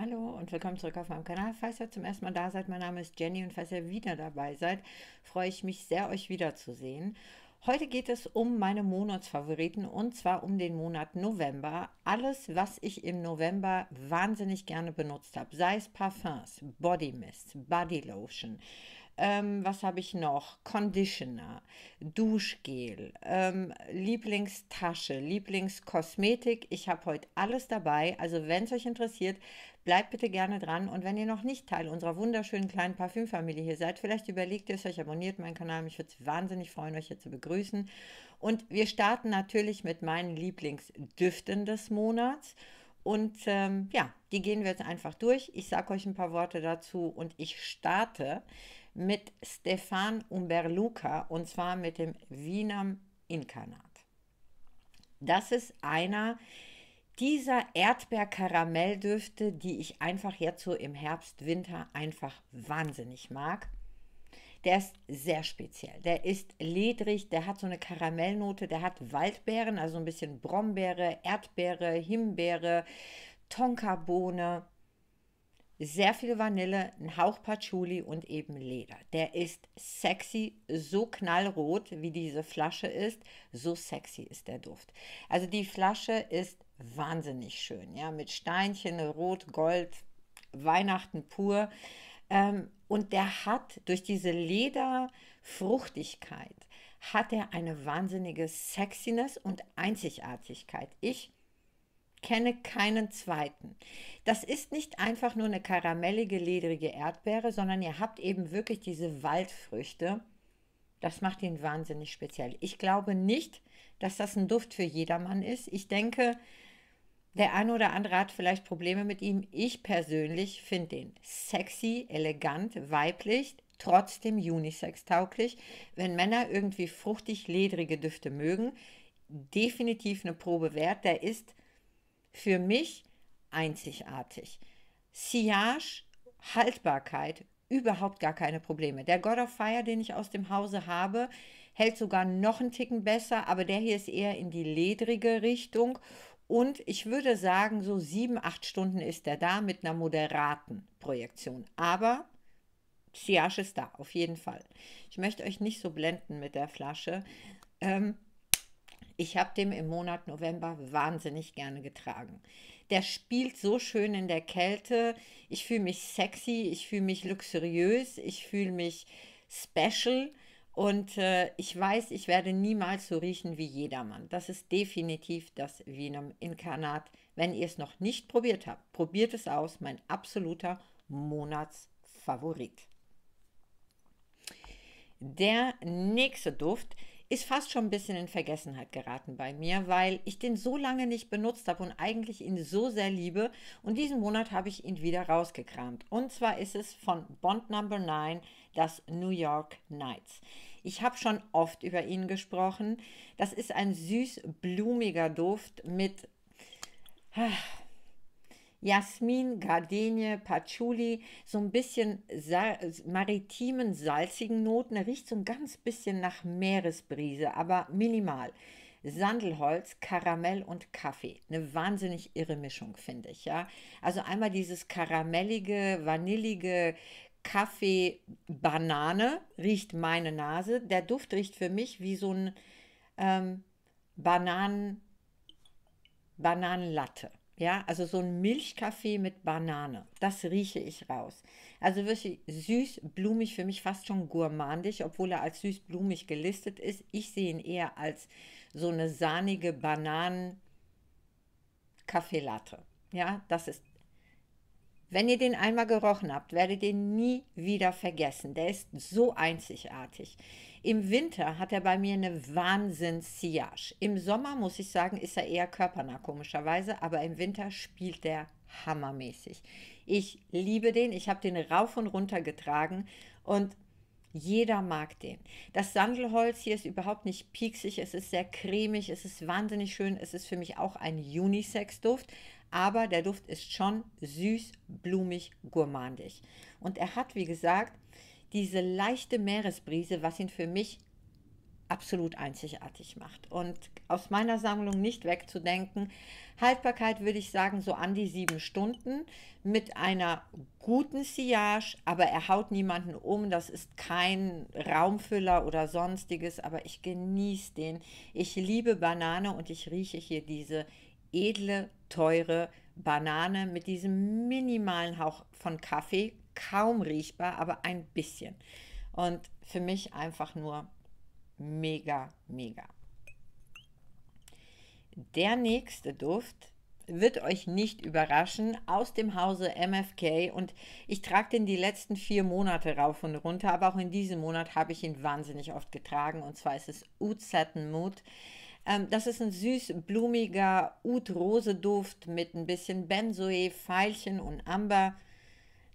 Hallo und willkommen zurück auf meinem Kanal. Falls ihr zum ersten Mal da seid, mein Name ist Jenny und falls ihr wieder dabei seid, freue ich mich sehr, euch wiederzusehen. Heute geht es um meine Monatsfavoriten und zwar um den Monat November. Alles, was ich im November wahnsinnig gerne benutzt habe, sei es Parfums, Bodymist, Bodylotion, ähm, was habe ich noch? Conditioner, Duschgel, ähm, Lieblingstasche, Lieblingskosmetik. Ich habe heute alles dabei. Also wenn es euch interessiert, bleibt bitte gerne dran. Und wenn ihr noch nicht Teil unserer wunderschönen kleinen Parfümfamilie hier seid, vielleicht überlegt ihr es euch, abonniert meinen Kanal. Mich würde es wahnsinnig freuen, euch hier zu begrüßen. Und wir starten natürlich mit meinen Lieblingsdüften des Monats. Und ähm, ja, die gehen wir jetzt einfach durch. Ich sage euch ein paar Worte dazu und ich starte mit Stefan Umberluca und zwar mit dem Wiener Inkarnat. Das ist einer dieser Erdbeerkaramell-Düfte, die ich einfach jetzt so im Herbst, Winter einfach wahnsinnig mag. Der ist sehr speziell. Der ist ledrig, der hat so eine Karamellnote, der hat Waldbeeren, also ein bisschen Brombeere, Erdbeere, Himbeere, Tonkabohne sehr viel Vanille, ein Hauch Patchouli und eben Leder. Der ist sexy, so knallrot wie diese Flasche ist, so sexy ist der Duft. Also die Flasche ist wahnsinnig schön, ja, mit Steinchen, Rot, Gold, Weihnachten pur. Ähm, und der hat durch diese Lederfruchtigkeit hat er eine wahnsinnige Sexiness und Einzigartigkeit. Ich kenne keinen zweiten. Das ist nicht einfach nur eine karamellige, ledrige Erdbeere, sondern ihr habt eben wirklich diese Waldfrüchte. Das macht ihn wahnsinnig speziell. Ich glaube nicht, dass das ein Duft für jedermann ist. Ich denke, der eine oder andere hat vielleicht Probleme mit ihm. Ich persönlich finde den sexy, elegant, weiblich, trotzdem unisex-tauglich. Wenn Männer irgendwie fruchtig-ledrige Düfte mögen, definitiv eine Probe wert. Der ist für mich einzigartig. Sillage, Haltbarkeit, überhaupt gar keine Probleme. Der God of Fire, den ich aus dem Hause habe, hält sogar noch einen Ticken besser, aber der hier ist eher in die ledrige Richtung. Und ich würde sagen, so sieben, acht Stunden ist er da mit einer moderaten Projektion. Aber Siage ist da, auf jeden Fall. Ich möchte euch nicht so blenden mit der Flasche. Ähm, ich habe den im Monat November wahnsinnig gerne getragen. Der spielt so schön in der Kälte. Ich fühle mich sexy, ich fühle mich luxuriös, ich fühle mich special. Und äh, ich weiß, ich werde niemals so riechen wie jedermann. Das ist definitiv das Wiener Inkarnat. Wenn ihr es noch nicht probiert habt, probiert es aus. Mein absoluter Monatsfavorit. Der nächste Duft ist ist fast schon ein bisschen in Vergessenheit geraten bei mir, weil ich den so lange nicht benutzt habe und eigentlich ihn so sehr liebe. Und diesen Monat habe ich ihn wieder rausgekramt. Und zwar ist es von Bond Number 9, das New York Nights. Ich habe schon oft über ihn gesprochen. Das ist ein süß blumiger Duft mit ah, Jasmin, Gardenie, Patchouli, so ein bisschen sa maritimen, salzigen Noten. Er riecht so ein ganz bisschen nach Meeresbrise, aber minimal. Sandelholz, Karamell und Kaffee. Eine wahnsinnig irre Mischung, finde ich. Ja? Also einmal dieses karamellige, vanillige, Kaffee Banane riecht meine Nase. Der Duft riecht für mich wie so ein ähm, Bananen, Bananenlatte. Ja, also so ein Milchkaffee mit Banane, das rieche ich raus. Also wirklich süß, blumig, für mich fast schon gourmandisch, obwohl er als süß, blumig gelistet ist. Ich sehe ihn eher als so eine sahnige Bananen-Kaffeelatte. Ja, das ist. Wenn ihr den einmal gerochen habt, werdet ihr ihn nie wieder vergessen. Der ist so einzigartig. Im Winter hat er bei mir eine Wahnsinns-Siage. Im Sommer, muss ich sagen, ist er eher körpernah, komischerweise, aber im Winter spielt der hammermäßig. Ich liebe den, ich habe den rauf und runter getragen und jeder mag den. Das Sandelholz hier ist überhaupt nicht pieksig, es ist sehr cremig, es ist wahnsinnig schön, es ist für mich auch ein Unisex-Duft, aber der Duft ist schon süß, blumig, gourmandig. Und er hat, wie gesagt, diese leichte Meeresbrise, was ihn für mich absolut einzigartig macht. Und aus meiner Sammlung nicht wegzudenken. Haltbarkeit würde ich sagen, so an die sieben Stunden mit einer guten Sillage, aber er haut niemanden um. Das ist kein Raumfüller oder sonstiges, aber ich genieße den. Ich liebe Banane und ich rieche hier diese edle, teure Banane mit diesem minimalen Hauch von Kaffee kaum riechbar, aber ein bisschen. Und für mich einfach nur mega, mega. Der nächste Duft wird euch nicht überraschen, aus dem Hause MFK und ich trage den die letzten vier Monate rauf und runter, aber auch in diesem Monat habe ich ihn wahnsinnig oft getragen und zwar ist es Oud Satin Mood. Ähm, das ist ein süß, blumiger Oud-Rose-Duft mit ein bisschen Benzoe, Veilchen und Amber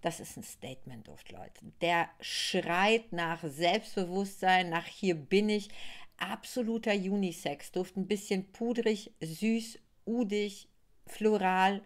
das ist ein Statement-Duft, Leute. Der schreit nach Selbstbewusstsein, nach hier bin ich. Absoluter Unisex-Duft, ein bisschen pudrig, süß, udig, floral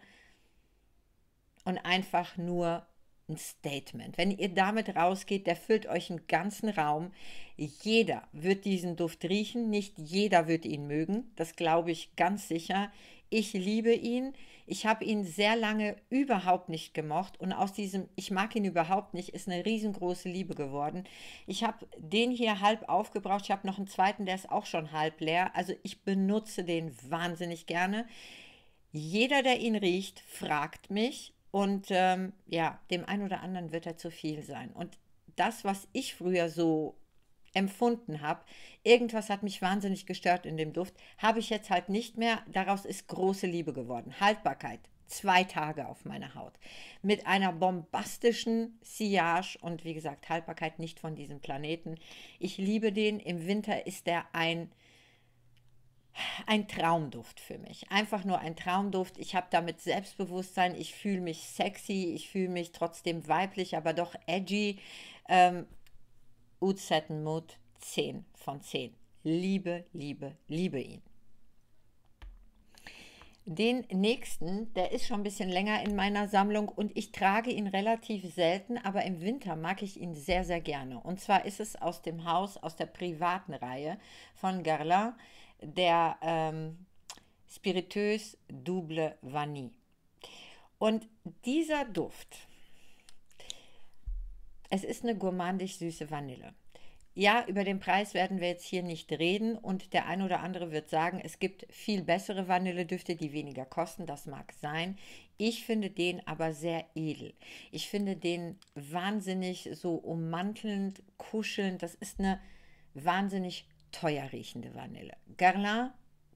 und einfach nur ein Statement. Wenn ihr damit rausgeht, der füllt euch einen ganzen Raum. Jeder wird diesen Duft riechen, nicht jeder wird ihn mögen, das glaube ich ganz sicher. Ich liebe ihn. Ich habe ihn sehr lange überhaupt nicht gemocht und aus diesem Ich mag ihn überhaupt nicht ist eine riesengroße Liebe geworden. Ich habe den hier halb aufgebraucht. Ich habe noch einen zweiten, der ist auch schon halb leer. Also ich benutze den wahnsinnig gerne. Jeder, der ihn riecht, fragt mich. Und ähm, ja, dem einen oder anderen wird er zu viel sein. Und das, was ich früher so empfunden habe. Irgendwas hat mich wahnsinnig gestört in dem Duft. Habe ich jetzt halt nicht mehr. Daraus ist große Liebe geworden. Haltbarkeit. Zwei Tage auf meiner Haut. Mit einer bombastischen Sillage und wie gesagt, Haltbarkeit nicht von diesem Planeten. Ich liebe den. Im Winter ist der ein ein Traumduft für mich. Einfach nur ein Traumduft. Ich habe damit Selbstbewusstsein. Ich fühle mich sexy. Ich fühle mich trotzdem weiblich, aber doch edgy. Ähm, Uzeitenmut 10 von 10. Liebe, liebe, liebe ihn. Den nächsten, der ist schon ein bisschen länger in meiner Sammlung und ich trage ihn relativ selten, aber im Winter mag ich ihn sehr, sehr gerne. Und zwar ist es aus dem Haus, aus der privaten Reihe von Garlin, der ähm, Spiritueuse Double Vanille. Und dieser Duft, es ist eine gourmandig süße Vanille. Ja, über den Preis werden wir jetzt hier nicht reden und der ein oder andere wird sagen, es gibt viel bessere Vanilledüfte, die weniger kosten, das mag sein. Ich finde den aber sehr edel. Ich finde den wahnsinnig so ummantelnd, kuschelnd. Das ist eine wahnsinnig teuer riechende Vanille. Garlin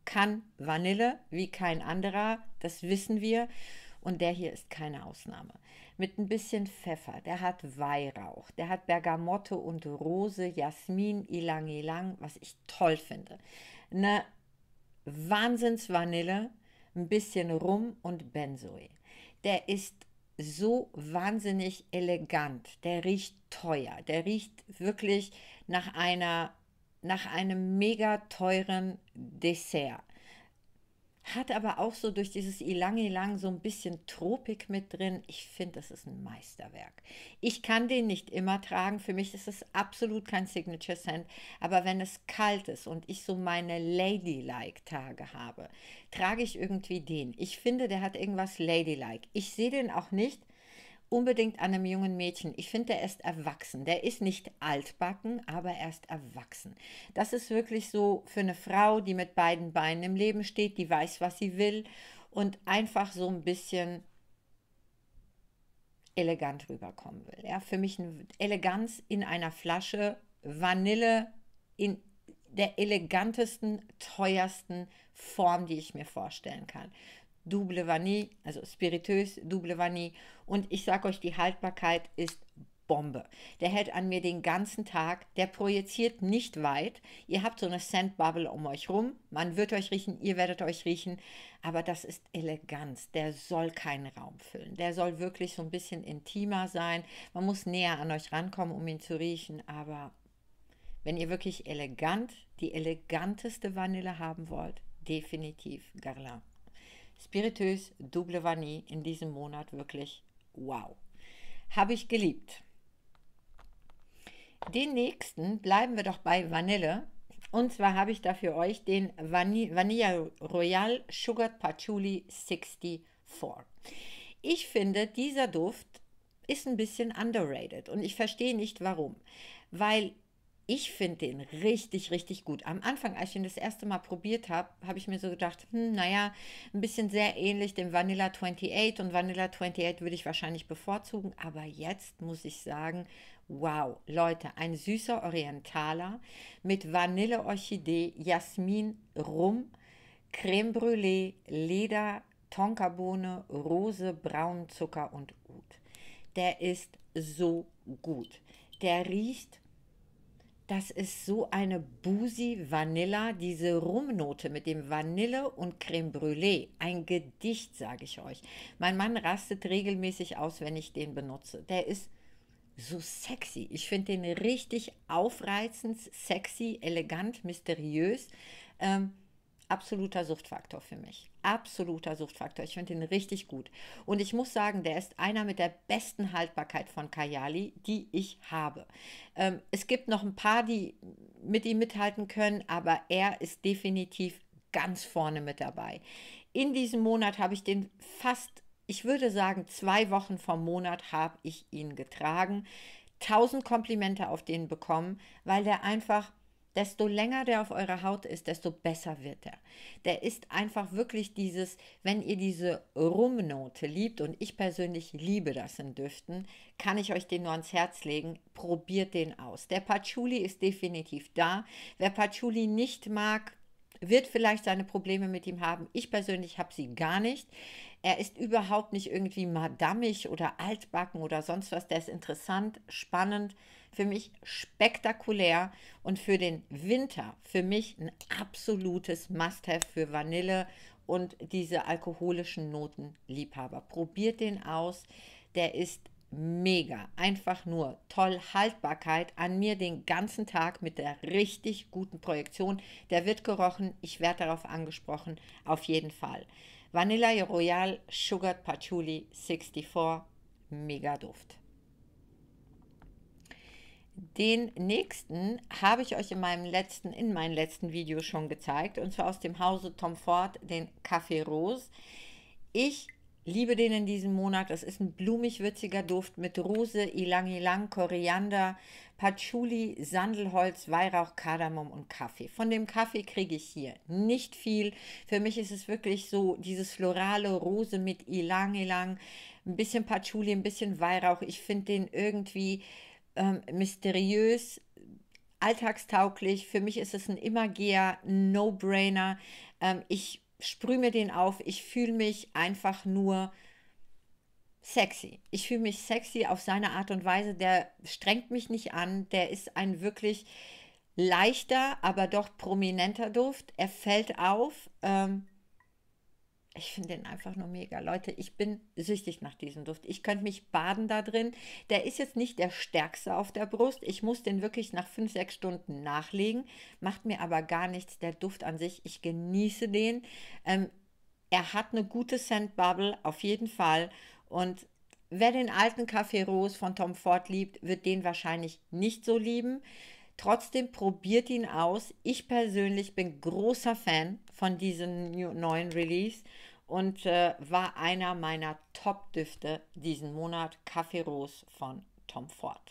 kann Vanille wie kein anderer, das wissen wir und der hier ist keine Ausnahme mit ein bisschen Pfeffer, der hat Weihrauch, der hat Bergamotte und Rose, Jasmin, Ilang Ilang, was ich toll finde. Eine Wahnsinnsvanille, ein bisschen Rum und Benzoe. Der ist so wahnsinnig elegant, der riecht teuer, der riecht wirklich nach einer nach einem mega teuren Dessert hat aber auch so durch dieses Ilang Ilang so ein bisschen Tropik mit drin. Ich finde, das ist ein Meisterwerk. Ich kann den nicht immer tragen. Für mich ist es absolut kein Signature Scent. Aber wenn es kalt ist und ich so meine Ladylike-Tage habe, trage ich irgendwie den. Ich finde, der hat irgendwas Ladylike. Ich sehe den auch nicht unbedingt an einem jungen Mädchen. Ich finde, der ist erwachsen. Der ist nicht altbacken, aber er ist erwachsen. Das ist wirklich so für eine Frau, die mit beiden Beinen im Leben steht, die weiß, was sie will und einfach so ein bisschen elegant rüberkommen will. Ja, für mich eine Eleganz in einer Flasche Vanille in der elegantesten, teuersten Form, die ich mir vorstellen kann. Double Vanille, also Spiritös Double Vanille. Und ich sage euch, die Haltbarkeit ist Bombe. Der hält an mir den ganzen Tag, der projiziert nicht weit. Ihr habt so eine Sandbubble um euch rum, man wird euch riechen, ihr werdet euch riechen, aber das ist Eleganz. Der soll keinen Raum füllen. Der soll wirklich so ein bisschen intimer sein. Man muss näher an euch rankommen, um ihn zu riechen, aber wenn ihr wirklich elegant, die eleganteste Vanille haben wollt, definitiv Garland spiritös Double Vanille in diesem Monat wirklich wow. Habe ich geliebt. Den nächsten bleiben wir doch bei Vanille. Und zwar habe ich da für euch den Vanille, Vanilla Royal Sugared Patchouli 64. Ich finde, dieser Duft ist ein bisschen underrated und ich verstehe nicht warum. Weil ich finde den richtig, richtig gut. Am Anfang, als ich ihn das erste Mal probiert habe, habe ich mir so gedacht, hm, naja, ein bisschen sehr ähnlich dem Vanilla 28 und Vanilla 28 würde ich wahrscheinlich bevorzugen, aber jetzt muss ich sagen, wow, Leute, ein süßer Orientaler mit Vanille, Orchidee, Jasmin, Rum, Creme Brûlée, Leder, Tonkabohne, Rose, Braunzucker und Oud. Der ist so gut. Der riecht das ist so eine Busi Vanilla, diese Rumnote mit dem Vanille und Creme Brûlée. Ein Gedicht, sage ich euch. Mein Mann rastet regelmäßig aus, wenn ich den benutze. Der ist so sexy. Ich finde den richtig aufreizend, sexy, elegant, mysteriös. Ähm, absoluter Suchtfaktor für mich. Absoluter Suchtfaktor. Ich finde ihn richtig gut. Und ich muss sagen, der ist einer mit der besten Haltbarkeit von Kajali, die ich habe. Ähm, es gibt noch ein paar, die mit ihm mithalten können, aber er ist definitiv ganz vorne mit dabei. In diesem Monat habe ich den fast, ich würde sagen, zwei Wochen vom Monat habe ich ihn getragen. Tausend Komplimente auf den bekommen, weil der einfach Desto länger der auf eurer Haut ist, desto besser wird er. Der ist einfach wirklich dieses, wenn ihr diese Rumnote liebt und ich persönlich liebe das in Düften, kann ich euch den nur ans Herz legen. Probiert den aus. Der Patchouli ist definitiv da. Wer Patchouli nicht mag, wird vielleicht seine Probleme mit ihm haben. Ich persönlich habe sie gar nicht. Er ist überhaupt nicht irgendwie madammig oder altbacken oder sonst was. Der ist interessant, spannend für mich spektakulär und für den Winter für mich ein absolutes Must-Have für Vanille und diese alkoholischen Notenliebhaber. Probiert den aus, der ist mega, einfach nur toll. Haltbarkeit an mir den ganzen Tag mit der richtig guten Projektion. Der wird gerochen, ich werde darauf angesprochen, auf jeden Fall. Vanilla Royal Sugared Patchouli 64, mega Duft. Den nächsten habe ich euch in meinem letzten, in meinem letzten Video schon gezeigt, und zwar aus dem Hause Tom Ford, den Café Rose. Ich liebe den in diesem Monat. Das ist ein blumig würziger Duft mit Rose, Ilang Ilang, Koriander, Patchouli, Sandelholz, Weihrauch, Kardamom und Kaffee. Von dem Kaffee kriege ich hier nicht viel. Für mich ist es wirklich so dieses florale Rose mit Ilang Ilang, ein bisschen Patchouli, ein bisschen Weihrauch. Ich finde den irgendwie ähm, mysteriös, alltagstauglich. Für mich ist es ein immergeher No-Brainer. Ähm, ich sprühe mir den auf. Ich fühle mich einfach nur sexy. Ich fühle mich sexy auf seine Art und Weise. Der strengt mich nicht an. Der ist ein wirklich leichter, aber doch prominenter Duft. Er fällt auf. Ähm, ich finde den einfach nur mega. Leute, ich bin süchtig nach diesem Duft. Ich könnte mich baden da drin. Der ist jetzt nicht der stärkste auf der Brust. Ich muss den wirklich nach 5, 6 Stunden nachlegen. Macht mir aber gar nichts. Der Duft an sich, ich genieße den. Ähm, er hat eine gute Scent Bubble, auf jeden Fall. Und wer den alten Café Rose von Tom Ford liebt, wird den wahrscheinlich nicht so lieben. Trotzdem probiert ihn aus. Ich persönlich bin großer Fan von diesem neuen Release und äh, war einer meiner Top-Düfte diesen Monat, Kaffee Rose von Tom Ford.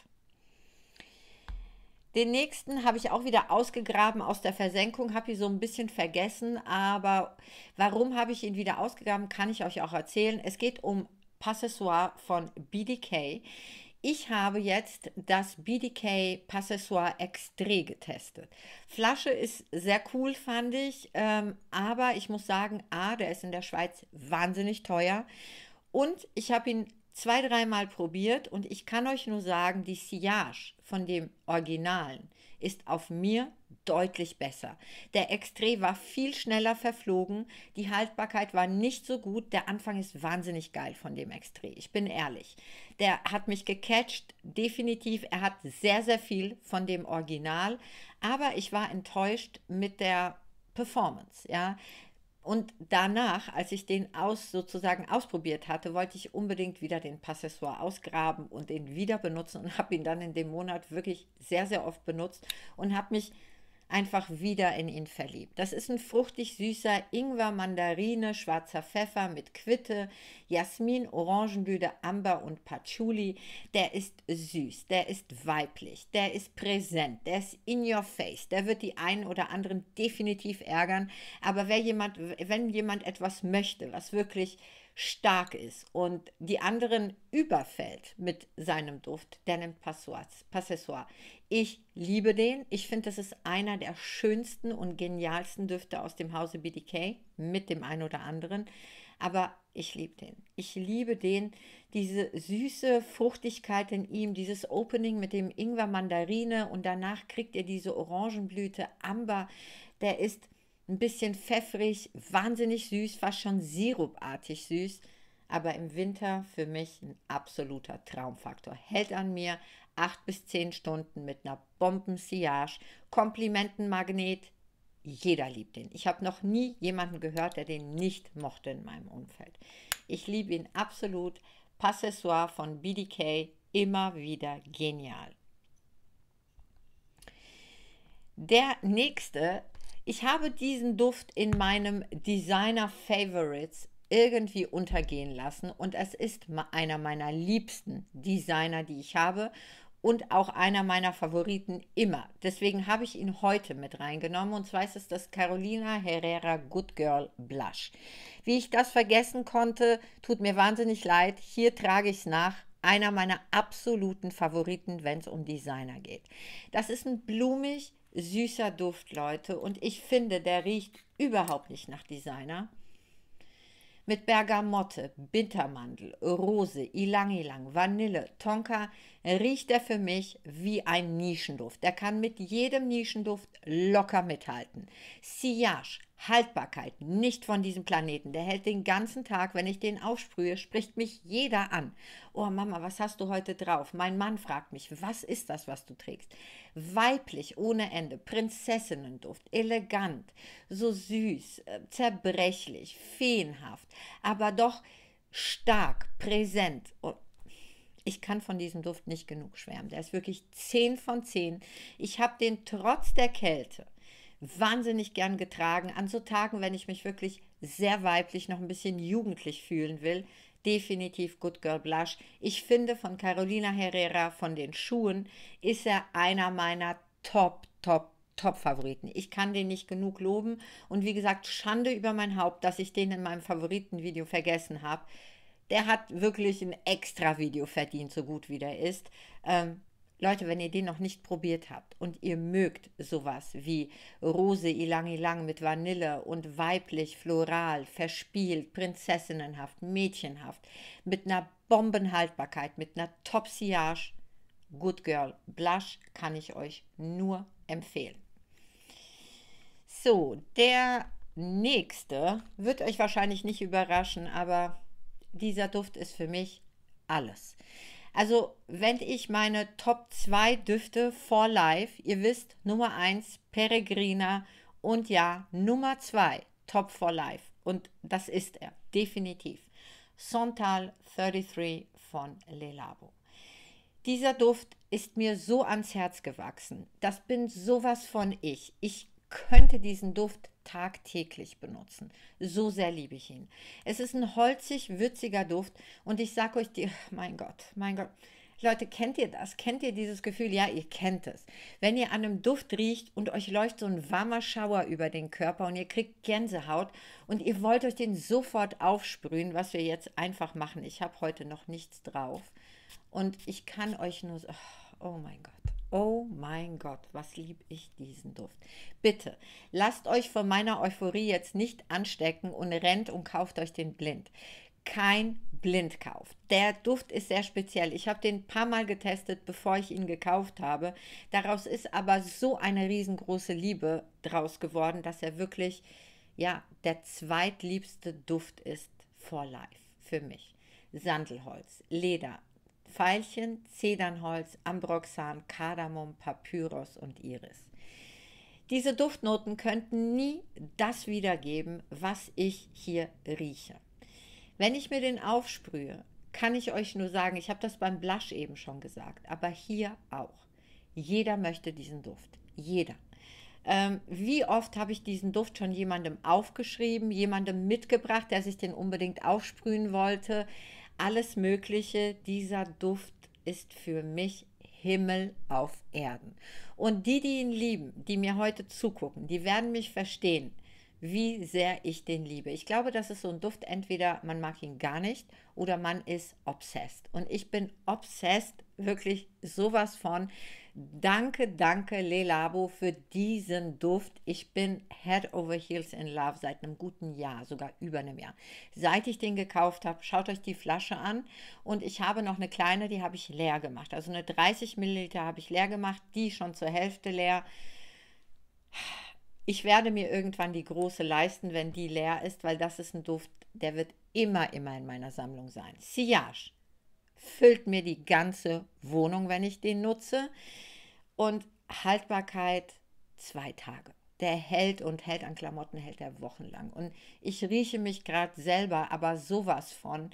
Den nächsten habe ich auch wieder ausgegraben aus der Versenkung, habe ich so ein bisschen vergessen, aber warum habe ich ihn wieder ausgegraben, kann ich euch auch erzählen. Es geht um Passessoir von BDK. Ich habe jetzt das BDK Passessoir Extré getestet. Flasche ist sehr cool, fand ich, ähm, aber ich muss sagen, A, der ist in der Schweiz wahnsinnig teuer und ich habe ihn zwei, dreimal probiert und ich kann euch nur sagen, die Sillage von dem Originalen ist auf mir deutlich besser. Der Extré war viel schneller verflogen, die Haltbarkeit war nicht so gut. Der Anfang ist wahnsinnig geil von dem Extré, ich bin ehrlich. Der hat mich gecatcht, definitiv. Er hat sehr, sehr viel von dem Original, aber ich war enttäuscht mit der Performance, ja. Und danach, als ich den aus sozusagen ausprobiert hatte, wollte ich unbedingt wieder den Passessor ausgraben und den wieder benutzen und habe ihn dann in dem Monat wirklich sehr, sehr oft benutzt und habe mich einfach wieder in ihn verliebt. Das ist ein fruchtig süßer Ingwer, Mandarine, schwarzer Pfeffer mit Quitte, Jasmin, Orangenblüte, Amber und Patchouli. Der ist süß, der ist weiblich, der ist präsent, der ist in your face. Der wird die einen oder anderen definitiv ärgern, aber wer jemand, wenn jemand etwas möchte, was wirklich stark ist und die anderen überfällt mit seinem Duft, der nennt Passessoir. Ich liebe den. Ich finde, das ist einer der schönsten und genialsten Düfte aus dem Hause BDK mit dem einen oder anderen. Aber ich liebe den. Ich liebe den, diese süße Fruchtigkeit in ihm, dieses Opening mit dem Ingwer Mandarine und danach kriegt ihr diese Orangenblüte Amber. Der ist ein bisschen pfeffrig, wahnsinnig süß, fast schon sirupartig süß. Aber im Winter für mich ein absoluter Traumfaktor. Hält an mir acht bis zehn Stunden mit einer Bomben-Sillage, Komplimentenmagnet. Jeder liebt den. Ich habe noch nie jemanden gehört, der den nicht mochte in meinem Umfeld. Ich liebe ihn absolut. Passessoir von BDK immer wieder genial. Der nächste ich habe diesen Duft in meinem Designer Favorites irgendwie untergehen lassen und es ist einer meiner liebsten Designer, die ich habe und auch einer meiner Favoriten immer. Deswegen habe ich ihn heute mit reingenommen und zwar ist es das Carolina Herrera Good Girl Blush. Wie ich das vergessen konnte, tut mir wahnsinnig leid. Hier trage ich es nach. Einer meiner absoluten Favoriten, wenn es um Designer geht. Das ist ein blumig, süßer Duft, Leute. Und ich finde, der riecht überhaupt nicht nach Designer. Mit Bergamotte, Bittermandel, Rose, Ilang-Ilang, Vanille, Tonka riecht er für mich wie ein Nischenduft. Der kann mit jedem Nischenduft locker mithalten. Sillage, Haltbarkeit nicht von diesem Planeten. Der hält den ganzen Tag, wenn ich den aufsprühe, spricht mich jeder an. Oh Mama, was hast du heute drauf? Mein Mann fragt mich, was ist das, was du trägst? Weiblich ohne Ende, Prinzessinnenduft, elegant, so süß, äh, zerbrechlich, feenhaft, aber doch stark, präsent und oh, ich kann von diesem Duft nicht genug schwärmen. Der ist wirklich 10 von 10. Ich habe den trotz der Kälte wahnsinnig gern getragen. An so Tagen, wenn ich mich wirklich sehr weiblich, noch ein bisschen jugendlich fühlen will, definitiv Good Girl Blush. Ich finde von Carolina Herrera, von den Schuhen, ist er einer meiner Top, Top, Top-Favoriten. Ich kann den nicht genug loben. Und wie gesagt, Schande über mein Haupt, dass ich den in meinem Favoritenvideo vergessen habe. Der hat wirklich ein extra Video verdient, so gut wie der ist. Ähm, Leute, wenn ihr den noch nicht probiert habt und ihr mögt sowas wie Rose Ilang Ilang mit Vanille und weiblich, floral, verspielt, prinzessinnenhaft, mädchenhaft, mit einer Bombenhaltbarkeit, mit einer Topsiage, Good Girl Blush kann ich euch nur empfehlen. So, der nächste wird euch wahrscheinlich nicht überraschen, aber dieser Duft ist für mich alles. Also, wenn ich meine Top 2 Düfte for Life, ihr wisst, Nummer 1 Peregrina und ja, Nummer 2 Top for Life. Und das ist er, definitiv. Santal 33 von Le Labo. Dieser Duft ist mir so ans Herz gewachsen. Das bin sowas von ich. Ich könnte diesen Duft tagtäglich benutzen. So sehr liebe ich ihn. Es ist ein holzig, würziger Duft und ich sage euch, die, mein Gott, mein Gott. Leute, kennt ihr das? Kennt ihr dieses Gefühl? Ja, ihr kennt es. Wenn ihr an einem Duft riecht und euch läuft so ein warmer Schauer über den Körper und ihr kriegt Gänsehaut und ihr wollt euch den sofort aufsprühen, was wir jetzt einfach machen. Ich habe heute noch nichts drauf und ich kann euch nur so, oh, oh mein Gott. Oh mein Gott, was lieb ich diesen Duft. Bitte, lasst euch von meiner Euphorie jetzt nicht anstecken und rennt und kauft euch den blind. Kein Blindkauf. Der Duft ist sehr speziell. Ich habe den ein paar Mal getestet, bevor ich ihn gekauft habe. Daraus ist aber so eine riesengroße Liebe draus geworden, dass er wirklich, ja, der zweitliebste Duft ist for life für mich. Sandelholz, Leder, Veilchen, Zedernholz, Ambroxan, Kardamom, Papyrus und Iris. Diese Duftnoten könnten nie das wiedergeben, was ich hier rieche. Wenn ich mir den aufsprühe, kann ich euch nur sagen, ich habe das beim Blush eben schon gesagt, aber hier auch. Jeder möchte diesen Duft. Jeder. Ähm, wie oft habe ich diesen Duft schon jemandem aufgeschrieben, jemandem mitgebracht, der sich den unbedingt aufsprühen wollte, alles Mögliche. Dieser Duft ist für mich Himmel auf Erden. Und die, die ihn lieben, die mir heute zugucken, die werden mich verstehen, wie sehr ich den liebe. Ich glaube, das ist so ein Duft, entweder man mag ihn gar nicht oder man ist obsessed. Und ich bin obsessed, wirklich sowas von Danke, danke, Lelabo, für diesen Duft. Ich bin head over heels in love seit einem guten Jahr, sogar über einem Jahr. Seit ich den gekauft habe, schaut euch die Flasche an. Und ich habe noch eine kleine, die habe ich leer gemacht. Also eine 30 Milliliter habe ich leer gemacht, die schon zur Hälfte leer. Ich werde mir irgendwann die große leisten, wenn die leer ist, weil das ist ein Duft, der wird immer, immer in meiner Sammlung sein. Sillage füllt mir die ganze Wohnung, wenn ich den nutze. Und Haltbarkeit zwei Tage. Der hält und hält an Klamotten, hält er wochenlang. Und ich rieche mich gerade selber, aber sowas von.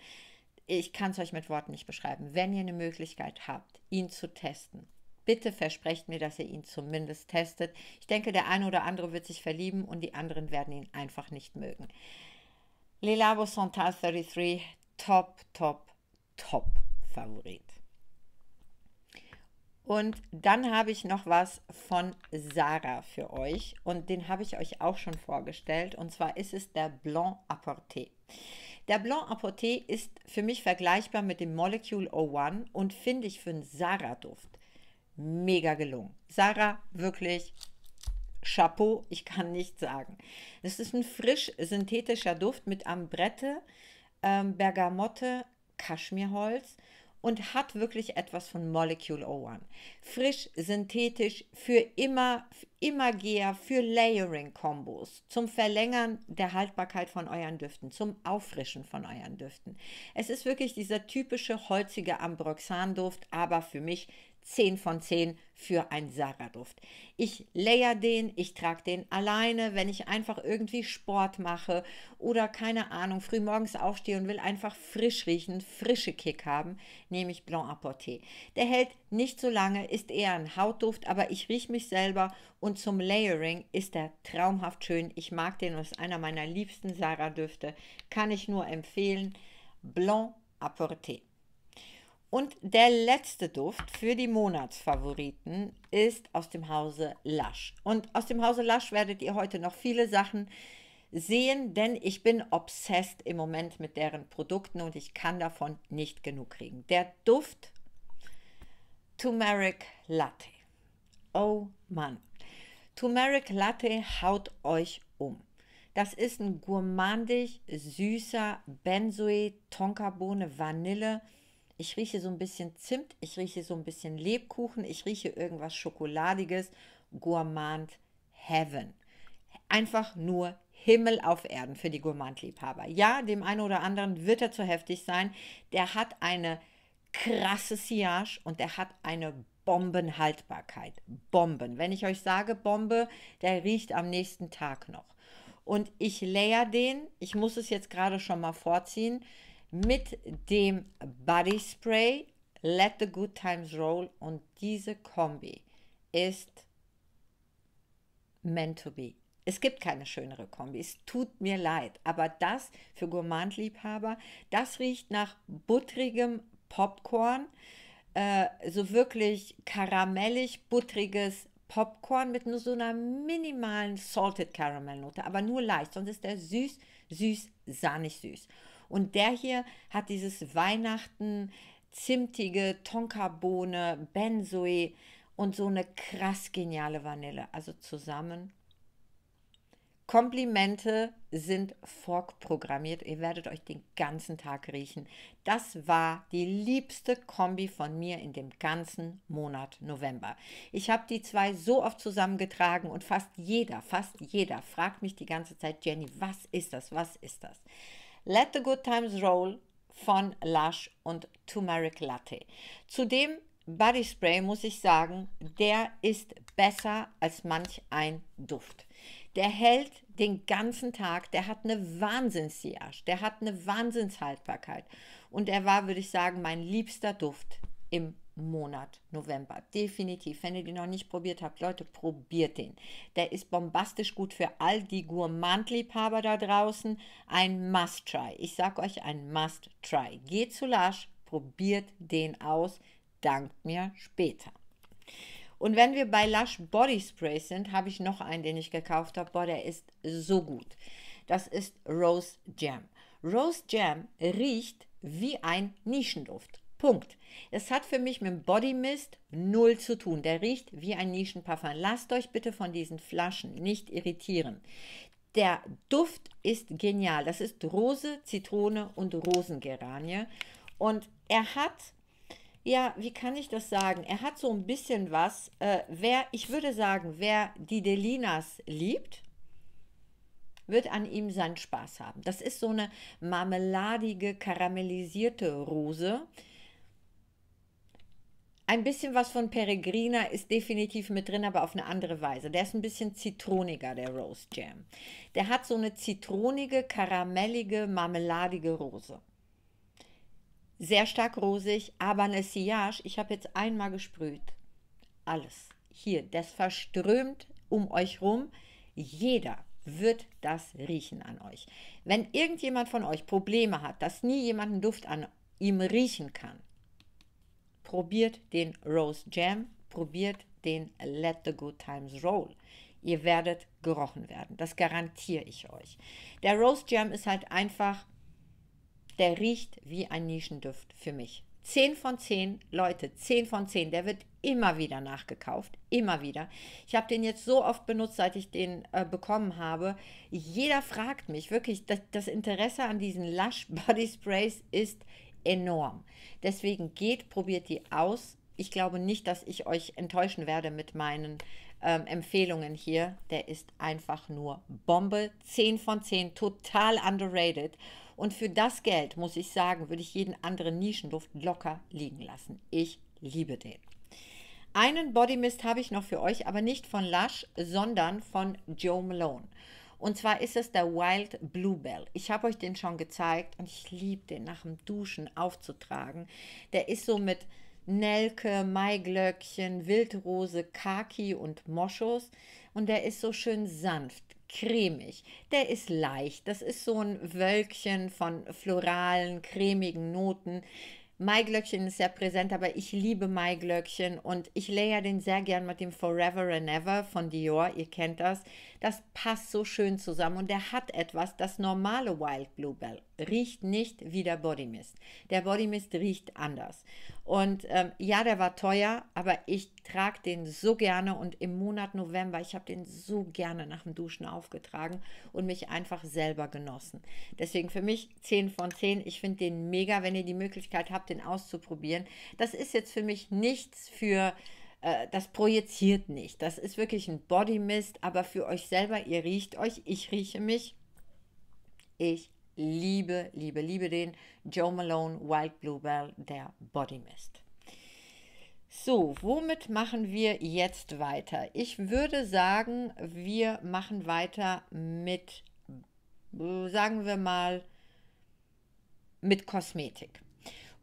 Ich kann es euch mit Worten nicht beschreiben. Wenn ihr eine Möglichkeit habt, ihn zu testen, bitte versprecht mir, dass ihr ihn zumindest testet. Ich denke, der eine oder andere wird sich verlieben und die anderen werden ihn einfach nicht mögen. Lelabo Santal 33, top, top, top. Favorit. Und dann habe ich noch was von Sarah für euch und den habe ich euch auch schon vorgestellt und zwar ist es der Blanc Apporté. Der Blanc Apporté ist für mich vergleichbar mit dem Molecule 01 und finde ich für einen Sarah-Duft mega gelungen. Sarah, wirklich Chapeau, ich kann nicht sagen. Es ist ein frisch synthetischer Duft mit Ambrette, ähm, Bergamotte, Kaschmirholz und hat wirklich etwas von Molecule 01. Frisch, synthetisch, für immer, immer Geher, für Layering-Kombos, zum Verlängern der Haltbarkeit von euren Düften, zum Auffrischen von euren Düften. Es ist wirklich dieser typische holzige Ambroxan-Duft, aber für mich 10 von 10 für einen Sarah-Duft. Ich layer den, ich trage den alleine, wenn ich einfach irgendwie Sport mache oder keine Ahnung, früh morgens aufstehe und will einfach frisch riechen, frische Kick haben, nehme ich Blanc Apporté. Der hält nicht so lange, ist eher ein Hautduft, aber ich rieche mich selber und zum Layering ist er traumhaft schön. Ich mag den und ist einer meiner liebsten Sarah-Düfte. Kann ich nur empfehlen. Blanc Apporté. Und der letzte Duft für die Monatsfavoriten ist aus dem Hause Lush. Und aus dem Hause Lush werdet ihr heute noch viele Sachen sehen, denn ich bin obsessed im Moment mit deren Produkten und ich kann davon nicht genug kriegen. Der Duft Turmeric Latte. Oh Mann. Turmeric Latte haut euch um. Das ist ein gourmandig süßer Benzoe, Tonkabohne, Vanille, ich rieche so ein bisschen Zimt, ich rieche so ein bisschen Lebkuchen, ich rieche irgendwas Schokoladiges. Gourmand Heaven. Einfach nur Himmel auf Erden für die Gourmand-Liebhaber. Ja, dem einen oder anderen wird er zu heftig sein. Der hat eine krasse Siage und der hat eine Bombenhaltbarkeit. Bomben. Wenn ich euch sage Bombe, der riecht am nächsten Tag noch. Und ich layer den, ich muss es jetzt gerade schon mal vorziehen, mit dem Body Spray Let the Good Times Roll und diese Kombi ist meant to be. Es gibt keine schönere Kombi. Es tut mir leid, aber das für Gourmandliebhaber, das riecht nach buttrigem Popcorn, äh, so wirklich karamellig buttriges Popcorn mit nur so einer minimalen Salted Caramel Note, aber nur leicht, sonst ist der süß, süß, sahnig süß. Und der hier hat dieses Weihnachten, zimtige Tonkabohne, Benzoe und so eine krass geniale Vanille. Also zusammen. Komplimente sind vorprogrammiert. Ihr werdet euch den ganzen Tag riechen. Das war die liebste Kombi von mir in dem ganzen Monat November. Ich habe die zwei so oft zusammengetragen und fast jeder, fast jeder fragt mich die ganze Zeit, Jenny, was ist das? Was ist das? Let the Good Times Roll von Lush und Turmeric Latte. Zudem Body Spray muss ich sagen, der ist besser als manch ein Duft. Der hält den ganzen Tag, der hat eine Wahnsinnsdiage, der hat eine Wahnsinnshaltbarkeit. Und er war, würde ich sagen, mein liebster Duft im Monat November. Definitiv. Wenn ihr den noch nicht probiert habt, Leute, probiert den. Der ist bombastisch gut für all die Gourmand-Liebhaber da draußen. Ein Must-Try. Ich sag euch ein Must-Try. Geht zu Lasch, probiert den aus, dankt mir später. Und wenn wir bei Lush Body Spray sind, habe ich noch einen, den ich gekauft habe. Boah, der ist so gut. Das ist Rose Jam. Rose Jam riecht wie ein Nischenduft. Punkt. Es hat für mich mit dem Body Mist null zu tun. Der riecht wie ein Nischenparfum. Lasst euch bitte von diesen Flaschen nicht irritieren. Der Duft ist genial. Das ist Rose, Zitrone und Rosengeranie. Und er hat, ja, wie kann ich das sagen? Er hat so ein bisschen was. Äh, wer, ich würde sagen, wer die Delinas liebt, wird an ihm seinen Spaß haben. Das ist so eine marmeladige, karamellisierte Rose. Ein bisschen was von Peregrina ist definitiv mit drin, aber auf eine andere Weise. Der ist ein bisschen zitroniger, der Rose Jam. Der hat so eine zitronige, karamellige, marmeladige Rose. Sehr stark rosig, aber eine Sillage. Ich habe jetzt einmal gesprüht. Alles. Hier, das verströmt um euch rum. Jeder wird das riechen an euch. Wenn irgendjemand von euch Probleme hat, dass nie jemand einen Duft an ihm riechen kann, Probiert den Rose Jam, probiert den Let the Good Times Roll. Ihr werdet gerochen werden, das garantiere ich euch. Der Rose Jam ist halt einfach, der riecht wie ein Nischenduft für mich. 10 von 10, Leute, 10 von 10, der wird immer wieder nachgekauft, immer wieder. Ich habe den jetzt so oft benutzt, seit ich den äh, bekommen habe. Jeder fragt mich wirklich, das, das Interesse an diesen Lush Body Sprays ist enorm. Deswegen geht, probiert die aus. Ich glaube nicht, dass ich euch enttäuschen werde mit meinen ähm, Empfehlungen hier. Der ist einfach nur Bombe. 10 von 10, total underrated. Und für das Geld, muss ich sagen, würde ich jeden anderen Nischenduft locker liegen lassen. Ich liebe den. Einen Body Mist habe ich noch für euch, aber nicht von Lush, sondern von Joe Malone. Und zwar ist es der Wild Bluebell. Ich habe euch den schon gezeigt und ich liebe den nach dem Duschen aufzutragen. Der ist so mit Nelke, Maiglöckchen, Wildrose, Kaki und Moschus. Und der ist so schön sanft, cremig. Der ist leicht. Das ist so ein Wölkchen von floralen, cremigen Noten. Maiglöckchen ist sehr präsent, aber ich liebe Maiglöckchen und ich layer den sehr gern mit dem Forever and Ever von Dior. Ihr kennt das. Das passt so schön zusammen und der hat etwas, das normale Wild Bluebell riecht nicht wie der Body Mist. Der Body Mist riecht anders. Und ähm, ja, der war teuer, aber ich trage den so gerne und im Monat November, ich habe den so gerne nach dem Duschen aufgetragen und mich einfach selber genossen. Deswegen für mich 10 von 10. Ich finde den mega, wenn ihr die Möglichkeit habt, den auszuprobieren. Das ist jetzt für mich nichts für äh, das projiziert nicht. Das ist wirklich ein Body Mist, aber für euch selber, ihr riecht euch, ich rieche mich. Ich liebe, liebe, liebe den Joe Malone Wild Bluebell, der Body Mist. So, womit machen wir jetzt weiter? Ich würde sagen, wir machen weiter mit, sagen wir mal, mit Kosmetik.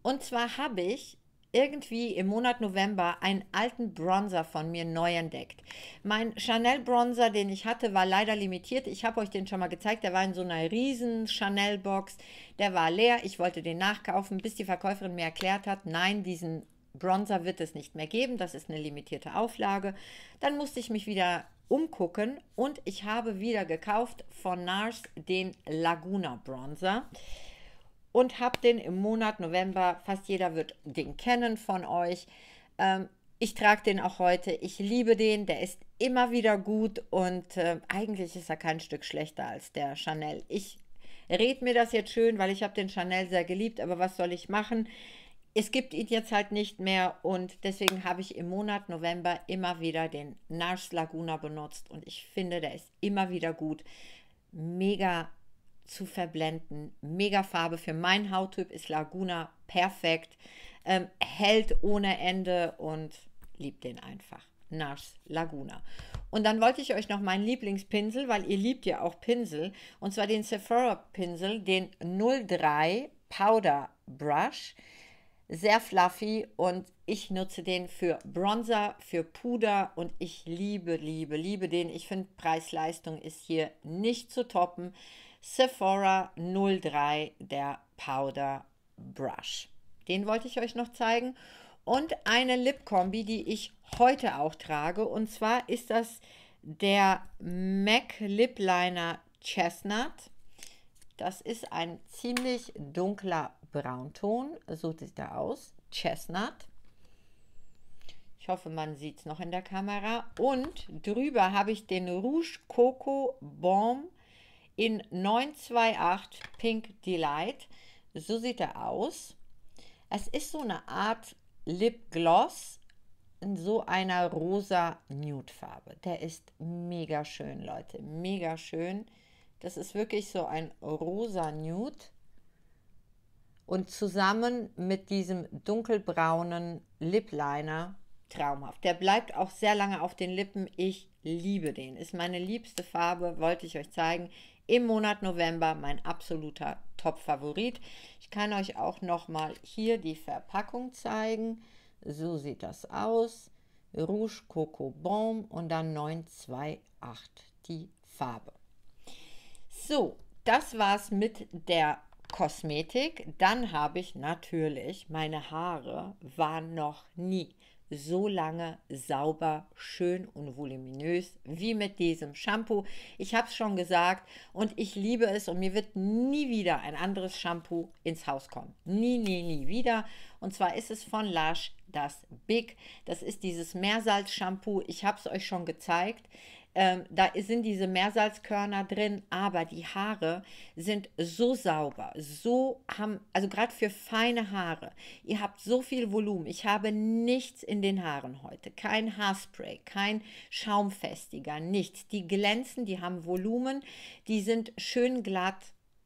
Und zwar habe ich irgendwie im Monat November einen alten Bronzer von mir neu entdeckt. Mein Chanel Bronzer, den ich hatte, war leider limitiert. Ich habe euch den schon mal gezeigt. Der war in so einer riesen Chanel Box. Der war leer. Ich wollte den nachkaufen, bis die Verkäuferin mir erklärt hat, nein, diesen Bronzer wird es nicht mehr geben. Das ist eine limitierte Auflage. Dann musste ich mich wieder umgucken und ich habe wieder gekauft von NARS den Laguna Bronzer und habe den im Monat November. Fast jeder wird den kennen von euch. Ähm, ich trage den auch heute. Ich liebe den. Der ist immer wieder gut und äh, eigentlich ist er kein Stück schlechter als der Chanel. Ich rede mir das jetzt schön, weil ich habe den Chanel sehr geliebt, aber was soll ich machen? Es gibt ihn jetzt halt nicht mehr und deswegen habe ich im Monat November immer wieder den Nars Laguna benutzt und ich finde, der ist immer wieder gut. Mega zu verblenden. Mega Farbe für meinen Hauttyp ist Laguna perfekt. Ähm, hält ohne Ende und liebt den einfach. Nars Laguna. Und dann wollte ich euch noch meinen Lieblingspinsel, weil ihr liebt ja auch Pinsel, und zwar den Sephora Pinsel, den 03 Powder Brush. Sehr fluffy und ich nutze den für Bronzer, für Puder und ich liebe, liebe, liebe den. Ich finde, Preis-Leistung ist hier nicht zu toppen. Sephora 03, der Powder Brush. Den wollte ich euch noch zeigen. Und eine Lip-Kombi, die ich heute auch trage. Und zwar ist das der MAC Lip Liner Chestnut. Das ist ein ziemlich dunkler Braunton. So sieht er aus. Chestnut. Ich hoffe, man sieht es noch in der Kamera. Und drüber habe ich den Rouge Coco Balm in 928 Pink Delight. So sieht er aus. Es ist so eine Art Lip Gloss in so einer rosa Nude-Farbe. Der ist mega schön, Leute. Mega schön. Das ist wirklich so ein rosa Nude. Und zusammen mit diesem dunkelbraunen Lip Liner traumhaft. Der bleibt auch sehr lange auf den Lippen. Ich liebe den. Ist meine liebste Farbe, wollte ich euch zeigen im Monat November mein absoluter Top-Favorit. Ich kann euch auch noch mal hier die Verpackung zeigen. So sieht das aus. Rouge Coco Baum und dann 928 die Farbe. So, das war's mit der Kosmetik. Dann habe ich natürlich, meine Haare waren noch nie so lange sauber, schön und voluminös wie mit diesem Shampoo. Ich habe es schon gesagt und ich liebe es und mir wird nie wieder ein anderes Shampoo ins Haus kommen. Nie, nie, nie wieder. Und zwar ist es von Lush das Big. Das ist dieses Meersalz-Shampoo. Ich habe es euch schon gezeigt. Ähm, da sind diese Meersalzkörner drin, aber die Haare sind so sauber, so haben, also gerade für feine Haare. Ihr habt so viel Volumen. Ich habe nichts in den Haaren heute. Kein Haarspray, kein Schaumfestiger, nichts. Die glänzen, die haben Volumen, die sind schön glatt.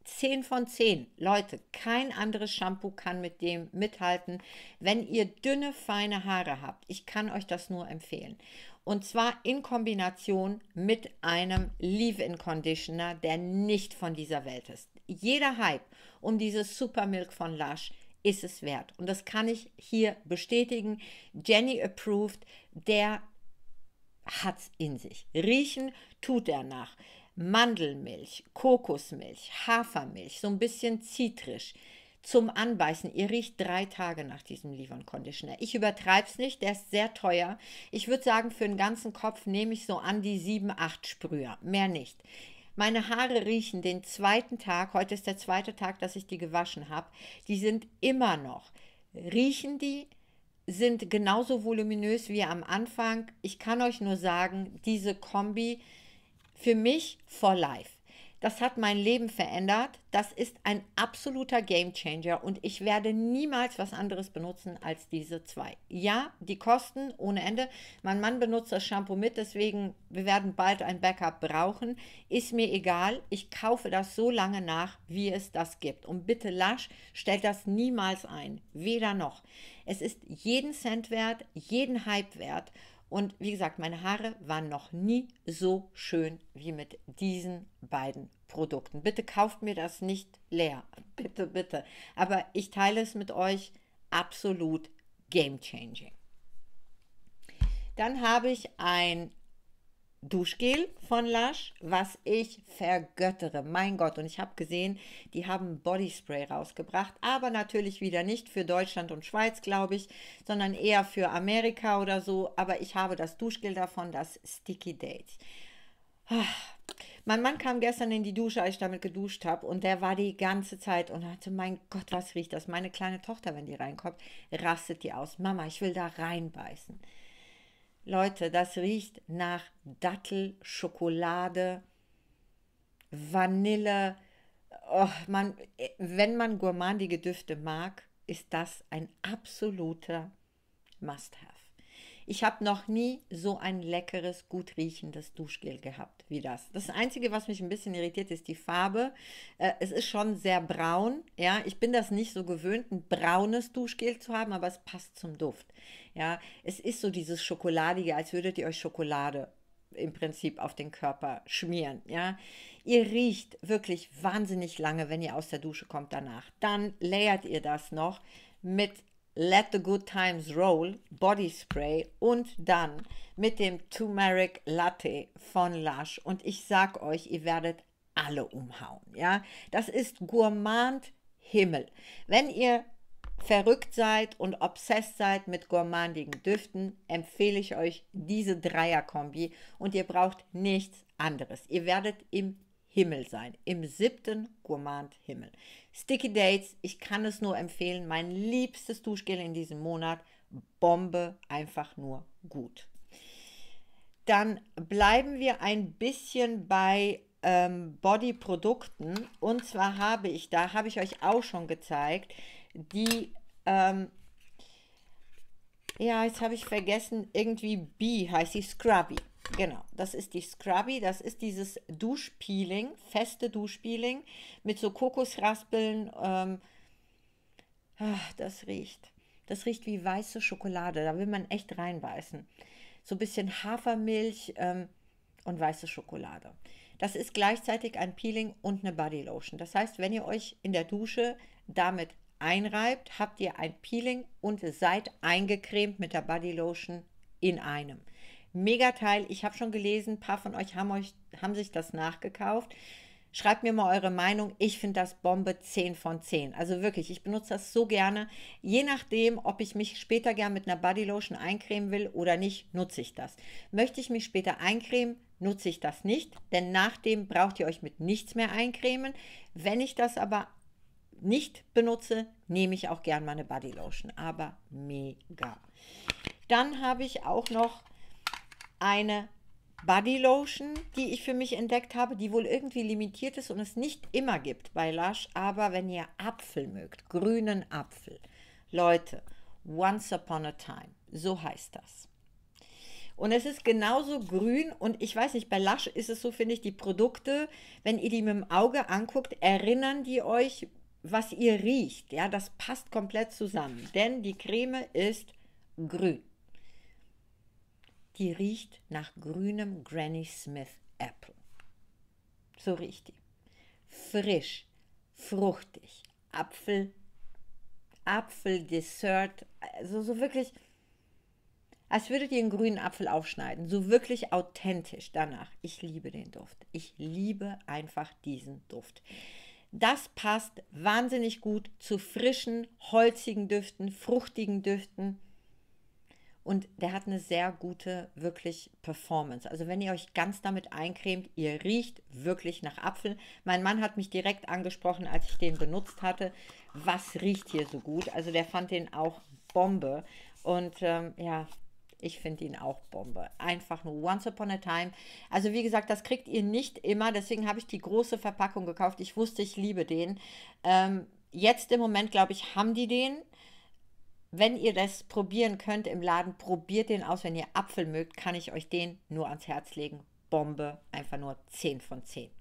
10 von 10. Leute, kein anderes Shampoo kann mit dem mithalten, wenn ihr dünne, feine Haare habt. Ich kann euch das nur empfehlen. Und zwar in Kombination mit einem Leave-In-Conditioner, der nicht von dieser Welt ist. Jeder Hype um dieses Supermilk von Lush ist es wert. Und das kann ich hier bestätigen. Jenny Approved, der hat es in sich. Riechen tut er nach. Mandelmilch, Kokosmilch, Hafermilch, so ein bisschen zitrisch zum Anbeißen. Ihr riecht drei Tage nach diesem Livon Conditioner. Ich übertreibe es nicht, der ist sehr teuer. Ich würde sagen, für den ganzen Kopf nehme ich so an die 7, 8 Sprüher, mehr nicht. Meine Haare riechen den zweiten Tag, heute ist der zweite Tag, dass ich die gewaschen habe, die sind immer noch. Riechen die, sind genauso voluminös wie am Anfang. Ich kann euch nur sagen, diese Kombi für mich for life. Das hat mein Leben verändert. Das ist ein absoluter Game Changer und ich werde niemals was anderes benutzen als diese zwei. Ja, die kosten ohne Ende. Mein Mann benutzt das Shampoo mit, deswegen wir werden bald ein Backup brauchen. Ist mir egal. Ich kaufe das so lange nach, wie es das gibt. Und bitte Lasch, stellt das niemals ein. Weder noch. Es ist jeden Cent wert, jeden Hype wert. Und wie gesagt, meine Haare waren noch nie so schön wie mit diesen beiden Produkten. Bitte kauft mir das nicht leer. Bitte, bitte. Aber ich teile es mit euch. Absolut game changing. Dann habe ich ein Duschgel von Lush, was ich vergöttere. Mein Gott, und ich habe gesehen, die haben Bodyspray rausgebracht, aber natürlich wieder nicht für Deutschland und Schweiz, glaube ich, sondern eher für Amerika oder so. Aber ich habe das Duschgel davon, das Sticky Date. Ah, mein Mann kam gestern in die Dusche, als ich damit geduscht habe, und der war die ganze Zeit und hatte, mein Gott, was riecht das? Meine kleine Tochter, wenn die reinkommt, rastet die aus. Mama, ich will da reinbeißen. Leute, das riecht nach Dattel, Schokolade, Vanille. Oh, man, äh, wenn man gourmandige Düfte mag, ist das ein absoluter Must-Have. Ich habe noch nie so ein leckeres, gut riechendes Duschgel gehabt wie das. Das Einzige, was mich ein bisschen irritiert, ist die Farbe. Äh, es ist schon sehr braun. Ja, ich bin das nicht so gewöhnt, ein braunes Duschgel zu haben, aber es passt zum Duft. Ja, es ist so dieses Schokoladige, als würdet ihr euch Schokolade im Prinzip auf den Körper schmieren. Ja, ihr riecht wirklich wahnsinnig lange, wenn ihr aus der Dusche kommt danach. Dann layert ihr das noch mit Let the Good Times Roll Body Spray und dann mit dem Turmeric Latte von Lush. Und ich sag euch, ihr werdet alle umhauen. Ja, das ist Gourmand Himmel. Wenn ihr verrückt seid und obsessed seid mit gourmandigen Düften, empfehle ich euch diese Dreierkombi und ihr braucht nichts anderes. Ihr werdet im Himmel sein. Im siebten Gourmand Himmel. Sticky Dates, ich kann es nur empfehlen. Mein liebstes Duschgel in diesem Monat. Bombe, einfach nur gut. Dann bleiben wir ein bisschen bei ähm, Body-Produkten. Und zwar habe ich, da habe ich euch auch schon gezeigt, die ähm, ja, jetzt habe ich vergessen, irgendwie B heißt sie Scrubby. Genau, das ist die Scrubby, das ist dieses Duschpeeling, feste Duschpeeling mit so Kokosraspeln. Ähm, ach, das riecht. Das riecht wie weiße Schokolade, da will man echt reinbeißen. So ein bisschen Hafermilch ähm, und weiße Schokolade. Das ist gleichzeitig ein Peeling und eine Bodylotion. Das heißt, wenn ihr euch in der Dusche damit einreibt, habt ihr ein Peeling und seid eingecremt mit der Bodylotion in einem. Mega Teil. Ich habe schon gelesen, ein paar von euch haben, euch haben sich das nachgekauft. Schreibt mir mal eure Meinung. Ich finde das Bombe 10 von 10. Also wirklich, ich benutze das so gerne. Je nachdem, ob ich mich später gern mit einer Bodylotion eincremen will oder nicht, nutze ich das. Möchte ich mich später eincremen, nutze ich das nicht, denn nachdem braucht ihr euch mit nichts mehr eincremen. Wenn ich das aber nicht benutze, nehme ich auch gern meine Bodylotion. Aber mega. Dann habe ich auch noch eine Bodylotion, die ich für mich entdeckt habe, die wohl irgendwie limitiert ist und es nicht immer gibt bei Lush. Aber wenn ihr Apfel mögt, grünen Apfel, Leute, Once Upon a Time, so heißt das. Und es ist genauso grün und ich weiß nicht, bei Lush ist es so, finde ich, die Produkte, wenn ihr die mit dem Auge anguckt, erinnern die euch, was ihr riecht. Ja, das passt komplett zusammen, denn die Creme ist grün die riecht nach grünem Granny Smith Apple. So riecht die. Frisch, fruchtig, Apfel, Apfeldessert, also so wirklich, als würdet ihr einen grünen Apfel aufschneiden. So wirklich authentisch danach. Ich liebe den Duft. Ich liebe einfach diesen Duft. Das passt wahnsinnig gut zu frischen, holzigen Düften, fruchtigen Düften und der hat eine sehr gute, wirklich Performance. Also wenn ihr euch ganz damit eincremt, ihr riecht wirklich nach Apfel. Mein Mann hat mich direkt angesprochen, als ich den benutzt hatte. Was riecht hier so gut? Also der fand den auch Bombe. Und ähm, ja, ich finde ihn auch Bombe. Einfach nur Once Upon a Time. Also wie gesagt, das kriegt ihr nicht immer. Deswegen habe ich die große Verpackung gekauft. Ich wusste, ich liebe den. Ähm, jetzt im Moment, glaube ich, haben die den wenn ihr das probieren könnt im Laden, probiert den aus. Wenn ihr Apfel mögt, kann ich euch den nur ans Herz legen. Bombe, einfach nur 10 von 10.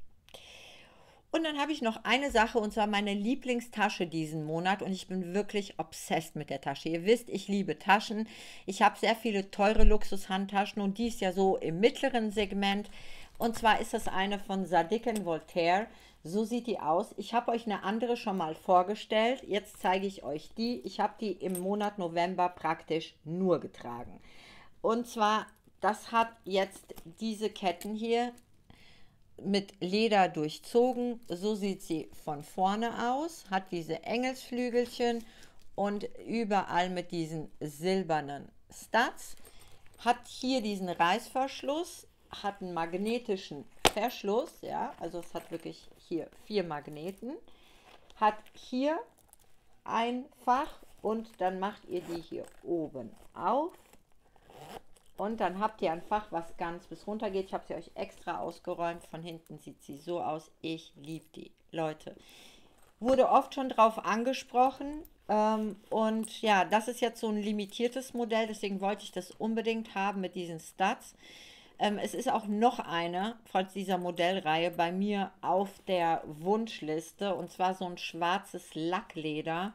Und dann habe ich noch eine Sache und zwar meine Lieblingstasche diesen Monat und ich bin wirklich obsessed mit der Tasche. Ihr wisst, ich liebe Taschen. Ich habe sehr viele teure Luxushandtaschen und die ist ja so im mittleren Segment. Und zwar ist das eine von Sadiq Voltaire. So sieht die aus. Ich habe euch eine andere schon mal vorgestellt. Jetzt zeige ich euch die. Ich habe die im Monat November praktisch nur getragen. Und zwar, das hat jetzt diese Ketten hier mit Leder durchzogen. So sieht sie von vorne aus, hat diese Engelsflügelchen und überall mit diesen silbernen Studs. Hat hier diesen Reißverschluss, hat einen magnetischen Verschluss, ja, also es hat wirklich hier vier Magneten, hat hier ein Fach und dann macht ihr die hier oben auf und dann habt ihr ein Fach, was ganz bis runter geht. Ich habe sie euch extra ausgeräumt. Von hinten sieht sie so aus. Ich liebe die Leute. Wurde oft schon drauf angesprochen. Ähm, und ja, das ist jetzt so ein limitiertes Modell. Deswegen wollte ich das unbedingt haben mit diesen Stats. Ähm, es ist auch noch eine von dieser Modellreihe bei mir auf der Wunschliste und zwar so ein schwarzes Lackleder.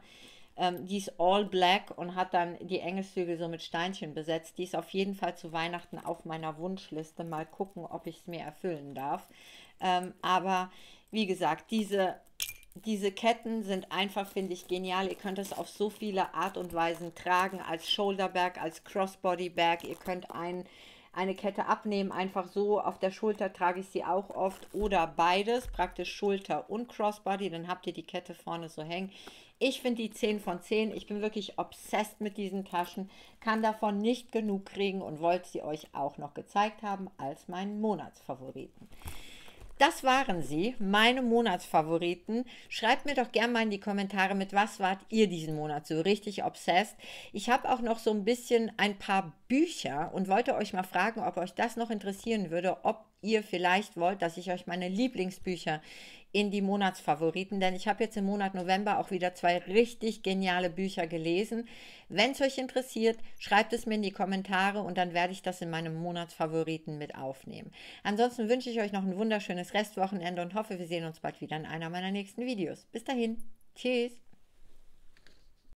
Ähm, die ist all black und hat dann die Engelszügel so mit Steinchen besetzt. Die ist auf jeden Fall zu Weihnachten auf meiner Wunschliste. Mal gucken, ob ich es mir erfüllen darf. Ähm, aber wie gesagt, diese diese Ketten sind einfach, finde ich, genial. Ihr könnt es auf so viele Art und Weisen tragen, als Shoulder Bag, als Crossbody Bag. Ihr könnt einen eine Kette abnehmen, einfach so. Auf der Schulter trage ich sie auch oft oder beides, praktisch Schulter und Crossbody. Dann habt ihr die Kette vorne so hängen. Ich finde die 10 von 10. Ich bin wirklich obsessed mit diesen Taschen, kann davon nicht genug kriegen und wollte sie euch auch noch gezeigt haben als meinen Monatsfavoriten. Das waren sie, meine Monatsfavoriten. Schreibt mir doch gerne mal in die Kommentare, mit was wart ihr diesen Monat so richtig obsessed. Ich habe auch noch so ein bisschen ein paar Bücher und wollte euch mal fragen, ob euch das noch interessieren würde, ob ihr vielleicht wollt, dass ich euch meine Lieblingsbücher in die Monatsfavoriten, denn ich habe jetzt im Monat November auch wieder zwei richtig geniale Bücher gelesen. Wenn es euch interessiert, schreibt es mir in die Kommentare und dann werde ich das in meinem Monatsfavoriten mit aufnehmen. Ansonsten wünsche ich euch noch ein wunderschönes Restwochenende und hoffe, wir sehen uns bald wieder in einer meiner nächsten Videos. Bis dahin, tschüss!